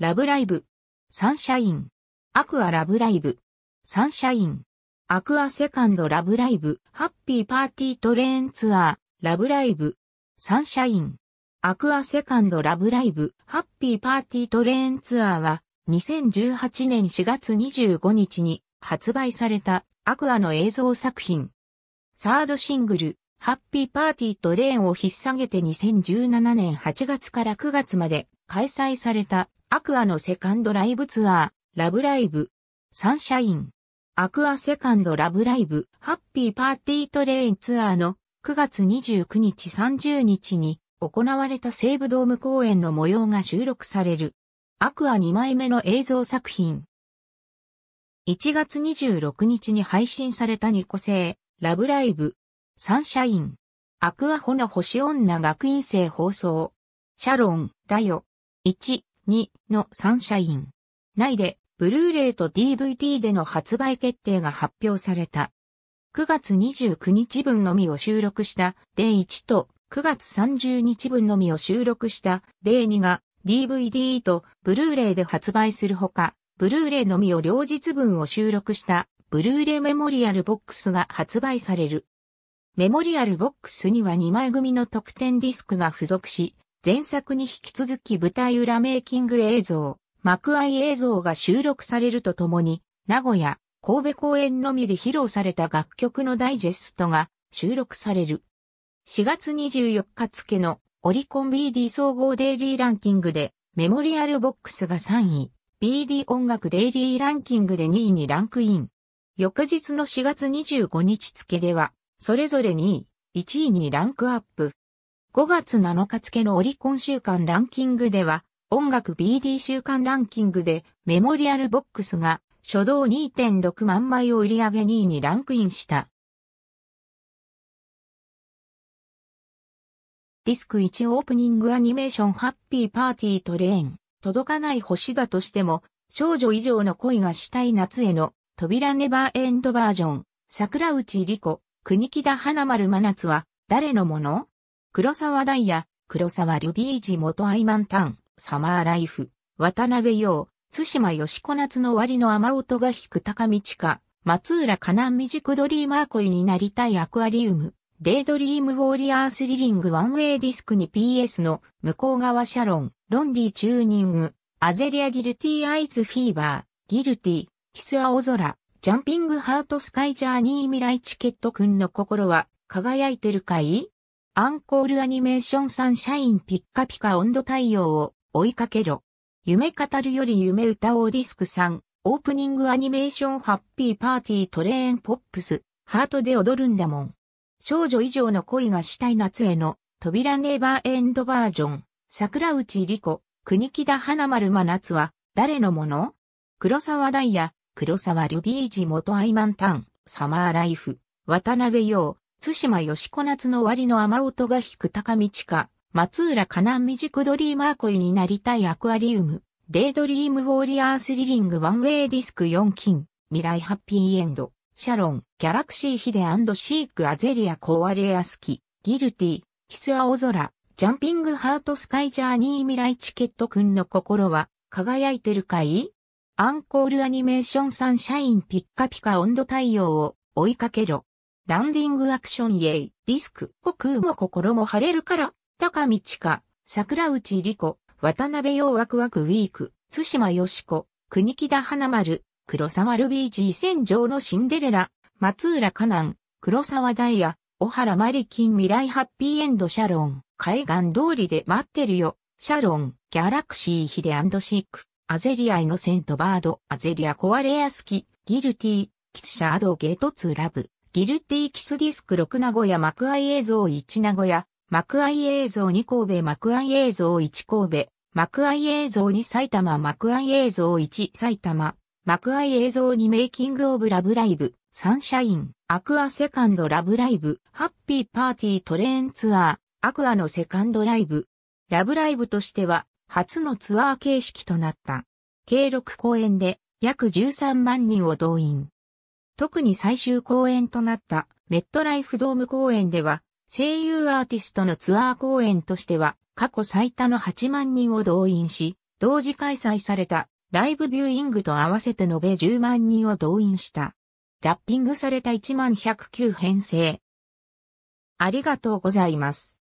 ラブライブ、サンシャイン、アクアラブライブ、サンシャイン、アクアセカンドラブライブ、ハッピーパーティートレーンツアー、ラブライブ、サンシャイン、アクアセカンドラブライブ、ハッピーパーティートレーンツアーは、2018年4月25日に発売されたアクアの映像作品。サードシングル、ハッピーパーティートレーンを引っ提げて2017年8月から9月まで開催されたアクアのセカンドライブツアー、ラブライブ、サンシャイン。アクアセカンドラブライブ、ハッピーパーティートレインツアーの9月29日30日に行われた西武ドーム公演の模様が収録される。アクア2枚目の映像作品。1月26日に配信されたニコ性、ラブライブ、サンシャイン。アクアホの星女学院生放送。シャロン、だよ。1。2のサンシャイン。内で、ブルーレイと DVD での発売決定が発表された。9月29日分のみを収録したデイ1と9月30日分のみを収録したデイ2が DVD とブルーレイで発売するほか、ブルーレイのみを両日分を収録したブルーレイメモリアルボックスが発売される。メモリアルボックスには2枚組の特典ディスクが付属し、前作に引き続き舞台裏メイキング映像、幕愛映像が収録されるとともに、名古屋、神戸公演のみで披露された楽曲のダイジェストが収録される。4月24日付のオリコン BD 総合デイリーランキングでメモリアルボックスが3位、BD 音楽デイリーランキングで2位にランクイン。翌日の4月25日付では、それぞれ2位、1位にランクアップ。5月7日付のオリコン週間ランキングでは、音楽 BD 週間ランキングでメモリアルボックスが初動2.6万枚を売り上げ2位にランクインした。ディスク1オープニングアニメーションハッピーパーティートレーン。届かない星だとしても、少女以上の恋がしたい夏への扉ネバーエンドバージョン。桜内里子、国木田花丸真夏は誰のもの黒沢ダイヤ、黒沢ルビージ元アイマンタン、サマーライフ、渡辺陽、津島吉子夏の終わりの雨音が引く高道か、松浦カナン未熟ドリーマー恋になりたいアクアリウム、デイドリームウォーリアースリリングワンウェイディスクに PS の向こう側シャロン、ロンリーチューニング、アゼリアギルティーアイズフィーバー、ギルティー、キス青空、ジャンピングハートスカイジャーニー未来チケットくんの心は輝いてるかいアンコールアニメーションサンシャインピッカピカ温度太陽を追いかけろ。夢語るより夢歌おうディスク3、オープニングアニメーションハッピーパーティートレーンポップス、ハートで踊るんだもん。少女以上の恋がしたい夏への、扉ネーバーエンドバージョン、桜内里子、国木田花丸真夏は、誰のもの黒沢ダイヤ、黒沢ルビージ元アイマンタン、サマーライフ、渡辺陽、津島よしこ夏の割の雨音が引く高道か、松浦河南未熟ドリーマー恋になりたいアクアリウム、デイドリームウォーリアースリリングワンウェイディスク4金、未来ハッピーエンド、シャロン、ギャラクシーヒデシークアゼリアコアレアスキ、ギルティ、キス青空、ジャンピングハートスカイジャーニー未来チケットくんの心は輝いてるかいアンコールアニメーションサンシャインピッカピカ温度太陽を追いかけろ。ランディングアクションイエイ、ディスク、悟空も心も晴れるから、高道か、桜内理子、渡辺洋ワクワクウィーク、津島よしこ、国木田花丸、黒沢ルビージー戦場のシンデレラ、松浦ナ南、黒沢ダイヤ、小原マリキン未来ハッピーエンドシャロン、海岸通りで待ってるよ、シャロン、ギャラクシーヒデシーク、アゼリアイノセントバード、アゼリアコアレアスキ、ギルティ、キスシャードゲートツーラブ。ギルティキスディスク6名古屋幕愛映像1名古屋、幕愛映像2神戸幕愛映像1神戸、幕愛映像2埼玉幕愛映像1埼玉、幕愛映像2メイキングオブラブライブ、サンシャイン、アクアセカンドラブライブ、ハッピーパーティートレーンツアー、アクアのセカンドライブ。ラブライブとしては、初のツアー形式となった。計6公演で、約13万人を動員。特に最終公演となったメットライフドーム公演では、声優アーティストのツアー公演としては、過去最多の8万人を動員し、同時開催されたライブビューイングと合わせて延べ10万人を動員した。ラッピングされた1 109編成。ありがとうございます。